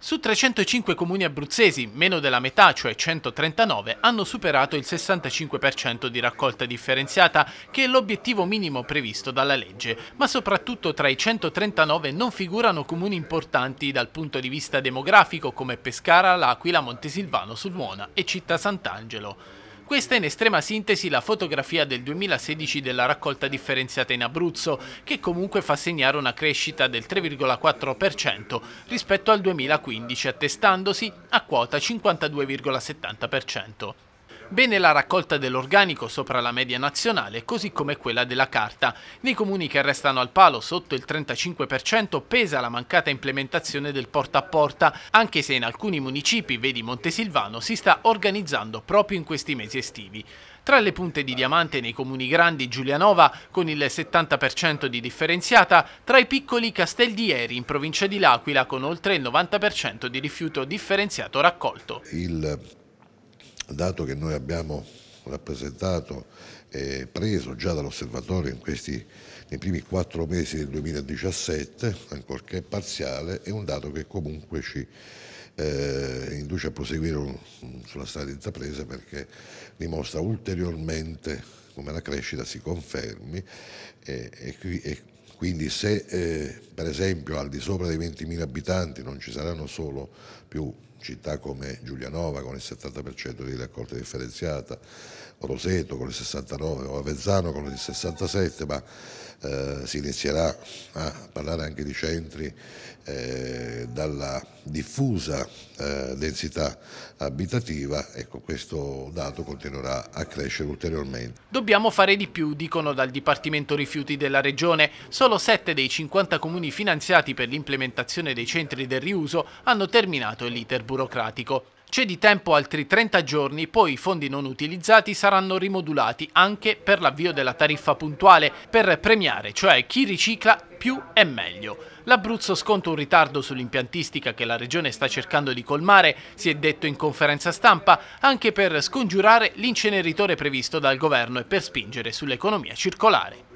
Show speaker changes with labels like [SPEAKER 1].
[SPEAKER 1] Su 305 comuni abruzzesi, meno della metà, cioè 139, hanno superato il 65% di raccolta differenziata, che è l'obiettivo minimo previsto dalla legge, ma soprattutto tra i 139 non figurano comuni importanti dal punto di vista demografico come Pescara, L'Aquila, Montesilvano, Sulmona e Città Sant'Angelo. Questa è in estrema sintesi la fotografia del 2016 della raccolta differenziata in Abruzzo, che comunque fa segnare una crescita del 3,4% rispetto al 2015, attestandosi a quota 52,70%. Bene la raccolta dell'organico sopra la media nazionale, così come quella della carta. Nei comuni che restano al palo sotto il 35% pesa la mancata implementazione del porta a porta, anche se in alcuni municipi, vedi Montesilvano, si sta organizzando proprio in questi mesi estivi. Tra le punte di diamante nei comuni grandi Giulianova con il 70% di differenziata, tra i piccoli Castel di Casteldieri in provincia di L'Aquila con oltre il 90% di rifiuto differenziato raccolto.
[SPEAKER 2] Il dato che noi abbiamo rappresentato e preso già dall'osservatorio in questi, nei primi quattro mesi del 2017, ancorché parziale, è un dato che comunque ci eh, induce a proseguire un, sulla strada intrapresa perché dimostra ulteriormente come la crescita si confermi e, e, e quindi se eh, per esempio al di sopra dei 20.000 abitanti non ci saranno solo più città come Giulianova con il 70% di raccolta differenziata, Roseto con il 69 o Avezzano con il 67, ma eh, si inizierà a parlare anche di centri eh, dalla diffusa eh, densità abitativa, ecco questo dato continuerà a crescere ulteriormente.
[SPEAKER 1] Dobbiamo fare di più, dicono dal Dipartimento Rifiuti della Regione. Solo 7 dei 50 comuni finanziati per l'implementazione dei centri del riuso hanno terminato l'iter burocratico. C'è di tempo altri 30 giorni, poi i fondi non utilizzati saranno rimodulati anche per l'avvio della tariffa puntuale, per premiare, cioè chi ricicla più e meglio. L'Abruzzo sconta un ritardo sull'impiantistica che la Regione sta cercando di colmare, si è detto in conferenza stampa, anche per scongiurare l'inceneritore previsto dal Governo e per spingere sull'economia circolare.